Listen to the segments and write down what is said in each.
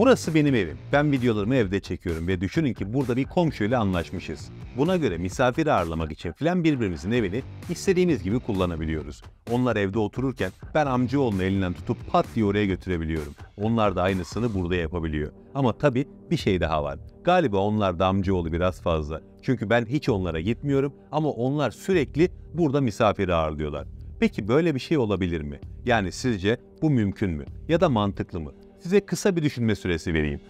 Burası benim evim. Ben videolarımı evde çekiyorum ve düşünün ki burada bir komşuyla anlaşmışız. Buna göre misafir ağırlamak için filan birbirimizin evini istediğimiz gibi kullanabiliyoruz. Onlar evde otururken ben amcaoğlunu elinden tutup pat diye oraya götürebiliyorum. Onlar da aynısını burada yapabiliyor. Ama tabii bir şey daha var. Galiba onlar da amcaoğlu biraz fazla. Çünkü ben hiç onlara gitmiyorum ama onlar sürekli burada misafir ağırlıyorlar. Peki böyle bir şey olabilir mi? Yani sizce bu mümkün mü? Ya da mantıklı mı? Size kısa bir düşünme süresi vereyim.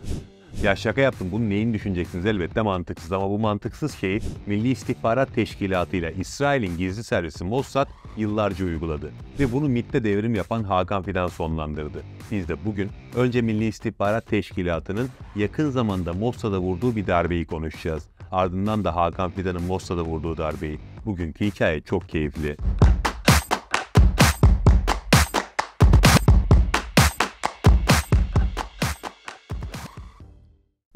Ya şaka yaptım bunu neyin düşüneceksiniz elbette mantıksız ama bu mantıksız şeyi Milli İstihbarat Teşkilatı ile İsrail'in gizli servisi Mossad yıllarca uyguladı ve bunu MIT'te devrim yapan Hakan Fidan sonlandırdı. Biz de bugün önce Milli İstihbarat Teşkilatı'nın yakın zamanda Mossad'a vurduğu bir darbeyi konuşacağız. Ardından da Hakan Fidan'ın Mossad'a vurduğu darbeyi. Bugünkü hikaye çok keyifli.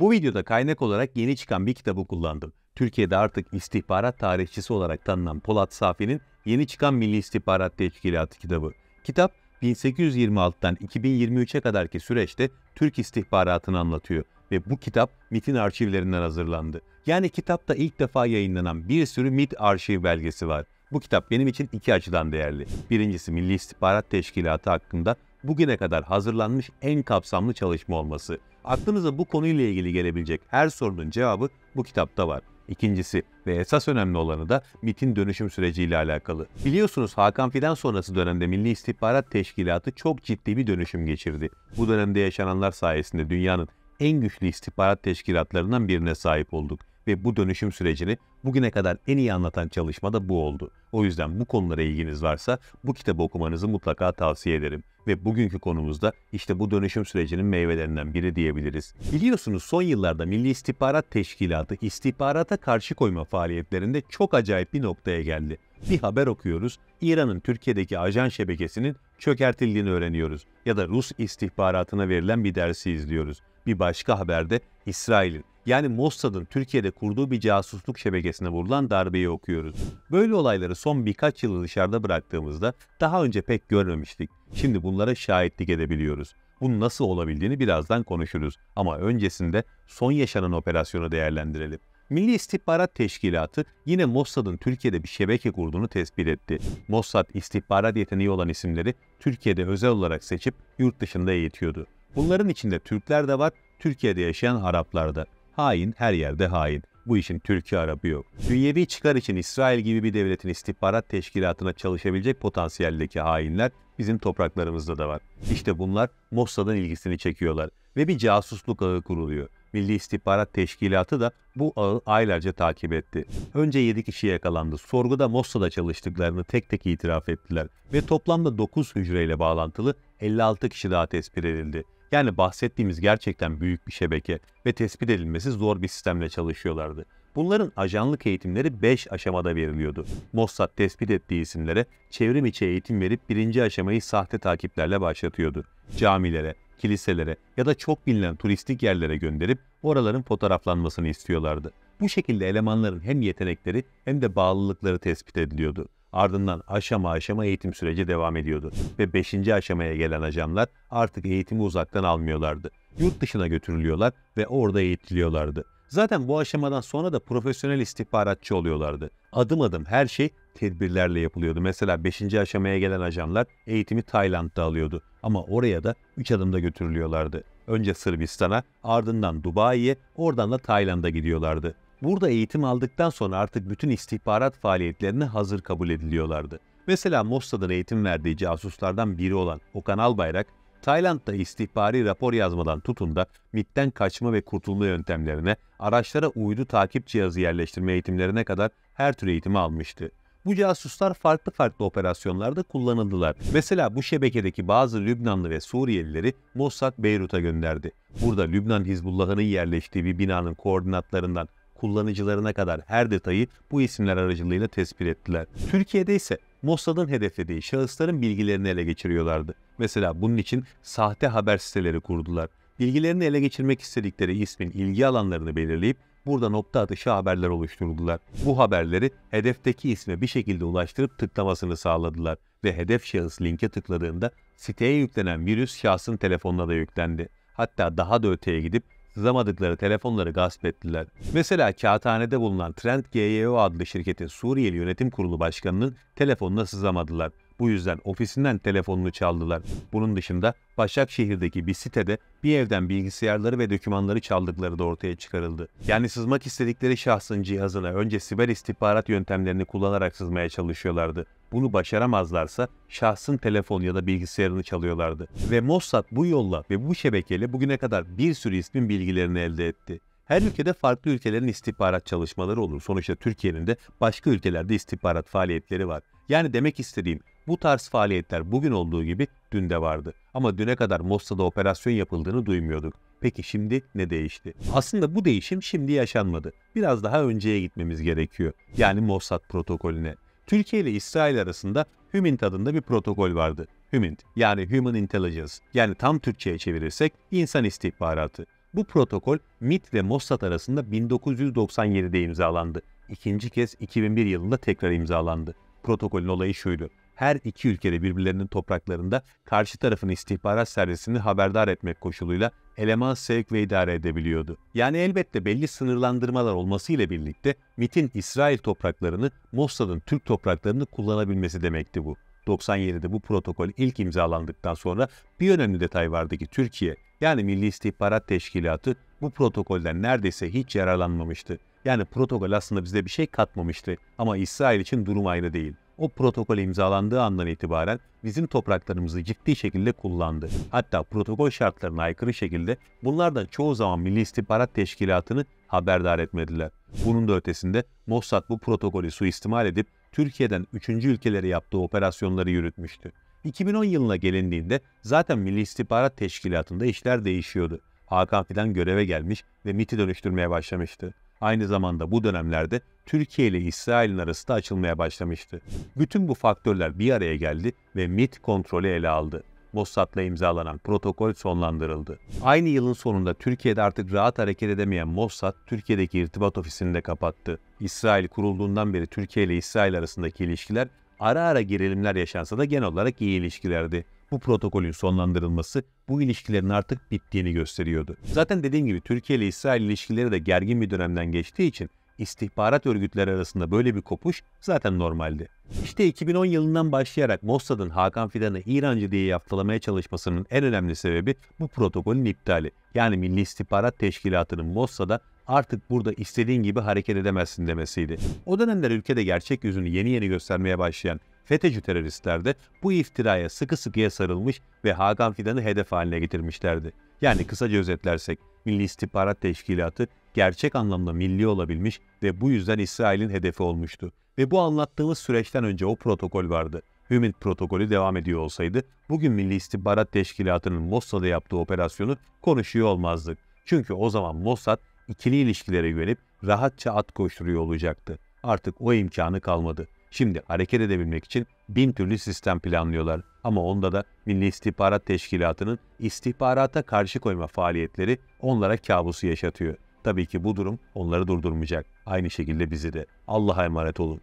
Bu videoda kaynak olarak yeni çıkan bir kitabı kullandım. Türkiye'de artık istihbarat tarihçisi olarak tanınan Polat Safi'nin yeni çıkan Milli İstihbarat Teşkilatı kitabı. Kitap 1826'dan 2023'e kadarki süreçte Türk istihbaratını anlatıyor ve bu kitap MIT'in arşivlerinden hazırlandı. Yani kitapta ilk defa yayınlanan bir sürü MIT arşiv belgesi var. Bu kitap benim için iki açıdan değerli. Birincisi Milli İstihbarat Teşkilatı hakkında bugüne kadar hazırlanmış en kapsamlı çalışma olması. Aklınıza bu konuyla ilgili gelebilecek her sorunun cevabı bu kitapta var. İkincisi ve esas önemli olanı da MIT'in dönüşüm süreciyle alakalı. Biliyorsunuz Hakan Fidan sonrası dönemde Milli İstihbarat Teşkilatı çok ciddi bir dönüşüm geçirdi. Bu dönemde yaşananlar sayesinde dünyanın en güçlü istihbarat teşkilatlarından birine sahip olduk ve bu dönüşüm sürecini bugüne kadar en iyi anlatan çalışma da bu oldu. O yüzden bu konulara ilginiz varsa bu kitabı okumanızı mutlaka tavsiye ederim. Ve bugünkü konumuzda işte bu dönüşüm sürecinin meyvelerinden biri diyebiliriz. Biliyorsunuz son yıllarda Milli İstihbarat Teşkilatı istihbarata karşı koyma faaliyetlerinde çok acayip bir noktaya geldi bir haber okuyoruz, İran'ın Türkiye'deki ajan şebekesinin çökertildiğini öğreniyoruz ya da Rus istihbaratına verilen bir dersi izliyoruz. Bir başka haberde İsrail'in yani Mossad'ın Türkiye'de kurduğu bir casusluk şebekesine vurulan darbeyi okuyoruz. Böyle olayları son birkaç yılı dışarıda bıraktığımızda daha önce pek görmemiştik. Şimdi bunlara şahitlik edebiliyoruz. Bunun nasıl olabildiğini birazdan konuşuruz ama öncesinde son yaşanan operasyonu değerlendirelim. Milli İstihbarat Teşkilatı yine Mossad'ın Türkiye'de bir şebeke kurduğunu tespit etti. Mossad istihbarat yeteneği olan isimleri Türkiye'de özel olarak seçip yurt dışında eğitiyordu. Bunların içinde Türkler de var, Türkiye'de yaşayan Araplar da. Hain her yerde hain. Bu işin Türkiye Arabı yok. Dünyevi çıkar için İsrail gibi bir devletin istihbarat teşkilatına çalışabilecek potansiyeldeki hainler bizim topraklarımızda da var. İşte bunlar Mossad'ın ilgisini çekiyorlar ve bir casusluk ağı kuruluyor. Milli İstihbarat Teşkilatı da bu ağı aylarca takip etti. Önce 7 kişi yakalandı. Sorguda Mossad'a çalıştıklarını tek tek itiraf ettiler ve toplamda 9 hücreyle bağlantılı 56 kişi daha tespit edildi. Yani bahsettiğimiz gerçekten büyük bir şebeke ve tespit edilmesi zor bir sistemle çalışıyorlardı. Bunların ajanlık eğitimleri 5 aşamada veriliyordu. Mossad tespit ettiği isimlere çevrim içi eğitim verip birinci aşamayı sahte takiplerle başlatıyordu. Camilere, kiliselere ya da çok bilinen turistik yerlere gönderip oraların fotoğraflanmasını istiyorlardı. Bu şekilde elemanların hem yetenekleri hem de bağlılıkları tespit ediliyordu. Ardından aşama aşama eğitim süreci devam ediyordu ve 5. aşamaya gelen ajanlar artık eğitimi uzaktan almıyorlardı. Yurt dışına götürülüyorlar ve orada eğitiliyorlardı. Zaten bu aşamadan sonra da profesyonel istihbaratçı oluyorlardı. Adım adım her şey tedbirlerle yapılıyordu. Mesela 5. aşamaya gelen ajanlar eğitimi Tayland'da alıyordu ama oraya da 3 adımda götürülüyorlardı. Önce Sırbistan'a, ardından Dubai'ye, oradan da Tayland'a gidiyorlardı. Burada eğitim aldıktan sonra artık bütün istihbarat faaliyetlerine hazır kabul ediliyorlardı. Mesela Mossad'ın eğitim verdiği casuslardan biri olan Okan Albayrak, Tayland'da istihbari rapor yazmadan tutun da MIT'ten kaçma ve kurtulma yöntemlerine, araçlara uydu takip cihazı yerleştirme eğitimlerine kadar her tür eğitimi almıştı. Bu casuslar farklı farklı operasyonlarda kullanıldılar. Mesela bu şebekedeki bazı Lübnanlı ve Suriyelileri Mossad Beyrut'a gönderdi. Burada Lübnan Hizbullah'ının yerleştiği bir binanın koordinatlarından kullanıcılarına kadar her detayı bu isimler aracılığıyla tespit ettiler. Türkiye'de ise Mossad'ın hedeflediği şahısların bilgilerini ele geçiriyorlardı. Mesela bunun için sahte haber siteleri kurdular. Bilgilerini ele geçirmek istedikleri ismin ilgi alanlarını belirleyip Burada nokta atışı haberler oluşturdular. Bu haberleri hedefteki isme bir şekilde ulaştırıp tıklamasını sağladılar ve hedef şahıs linke tıkladığında siteye yüklenen virüs şahsın telefonuna da yüklendi. Hatta daha da öteye gidip sızamadıkları telefonları gasp ettiler. Mesela kağıthanede bulunan Trend GYO adlı şirketin Suriyeli Yönetim Kurulu Başkanı'nın telefonuna sızamadılar. Bu yüzden ofisinden telefonunu çaldılar. Bunun dışında Başakşehir'deki bir sitede bir evden bilgisayarları ve dokümanları çaldıkları da ortaya çıkarıldı. Yani sızmak istedikleri şahsın cihazına önce siber istihbarat yöntemlerini kullanarak sızmaya çalışıyorlardı. Bunu başaramazlarsa şahsın telefon ya da bilgisayarını çalıyorlardı. Ve Mossad bu yolla ve bu şebekeyle bugüne kadar bir sürü ismin bilgilerini elde etti. Her ülkede farklı ülkelerin istihbarat çalışmaları olur. Sonuçta Türkiye'nin de başka ülkelerde istihbarat faaliyetleri var. Yani demek istediğim bu tarz faaliyetler bugün olduğu gibi dün de vardı. Ama düne kadar Mossad'a operasyon yapıldığını duymuyorduk. Peki şimdi ne değişti? Aslında bu değişim şimdi yaşanmadı. Biraz daha önceye gitmemiz gerekiyor. Yani Mossad protokolüne. Türkiye ile İsrail arasında HUMINT adında bir protokol vardı. HUMINT yani Human Intelligence yani tam Türkçe'ye çevirirsek insan istihbaratı. Bu protokol MIT ve Mossad arasında 1997'de imzalandı. İkinci kez 2001 yılında tekrar imzalandı. Protokolün olayı şuydu her iki ülkede birbirlerinin topraklarında karşı tarafın istihbarat servisini haberdar etmek koşuluyla eleman sevk ve idare edebiliyordu. Yani elbette belli sınırlandırmalar olması ile birlikte MIT'in İsrail topraklarını Mossad'ın Türk topraklarını kullanabilmesi demekti bu. 97'de bu protokol ilk imzalandıktan sonra bir önemli detay vardı ki Türkiye yani Milli İstihbarat Teşkilatı bu protokolden neredeyse hiç yararlanmamıştı. Yani protokol aslında bize bir şey katmamıştı ama İsrail için durum aynı değil o protokol imzalandığı andan itibaren bizim topraklarımızı ciddi şekilde kullandı. Hatta protokol şartlarına aykırı şekilde bunlardan çoğu zaman Milli İstihbarat Teşkilatı'nı haberdar etmediler. Bunun da ötesinde Mossad bu protokolü suistimal edip Türkiye'den 3. ülkelere yaptığı operasyonları yürütmüştü. 2010 yılına gelindiğinde zaten Milli İstihbarat Teşkilatı'nda işler değişiyordu. Hakan Fidan göreve gelmiş ve MIT'i dönüştürmeye başlamıştı. Aynı zamanda bu dönemlerde Türkiye ile İsrail'in arasında açılmaya başlamıştı. Bütün bu faktörler bir araya geldi ve MIT kontrolü ele aldı. Mossad'la imzalanan protokol sonlandırıldı. Aynı yılın sonunda Türkiye'de artık rahat hareket edemeyen Mossad, Türkiye'deki irtibat ofisini de kapattı. İsrail kurulduğundan beri Türkiye ile İsrail arasındaki ilişkiler ara ara gerilimler yaşansa da genel olarak iyi ilişkilerdi. Bu protokolün sonlandırılması bu ilişkilerin artık bittiğini gösteriyordu. Zaten dediğim gibi Türkiye ile İsrail ilişkileri de gergin bir dönemden geçtiği için istihbarat örgütleri arasında böyle bir kopuş zaten normaldi. İşte 2010 yılından başlayarak Mossad'ın Hakan Fidan'ı İrancı diye yaftalamaya çalışmasının en önemli sebebi bu protokolün iptali. Yani Milli İstihbarat Teşkilatı'nın Mossad'a artık burada istediğin gibi hareket edemezsin demesiydi. O dönemler ülkede gerçek yüzünü yeni yeni göstermeye başlayan FETÖ'cü teröristler de bu iftiraya sıkı sıkıya sarılmış ve Hakan Fidan'ı hedef haline getirmişlerdi. Yani kısaca özetlersek Milli İstihbarat Teşkilatı gerçek anlamda milli olabilmiş ve bu yüzden İsrail'in hedefi olmuştu. Ve bu anlattığımız süreçten önce o protokol vardı. Hümit protokolü devam ediyor olsaydı bugün Milli İstihbarat Teşkilatı'nın Mossad'a yaptığı operasyonu konuşuyor olmazdık. Çünkü o zaman Mossad ikili ilişkilere güvenip rahatça at koşturuyor olacaktı. Artık o imkanı kalmadı. Şimdi hareket edebilmek için bin türlü sistem planlıyorlar. Ama onda da Milli İstihbarat Teşkilatı'nın istihbarata karşı koyma faaliyetleri onlara kabusu yaşatıyor. Tabii ki bu durum onları durdurmayacak. Aynı şekilde bizi de. Allah'a emanet olun.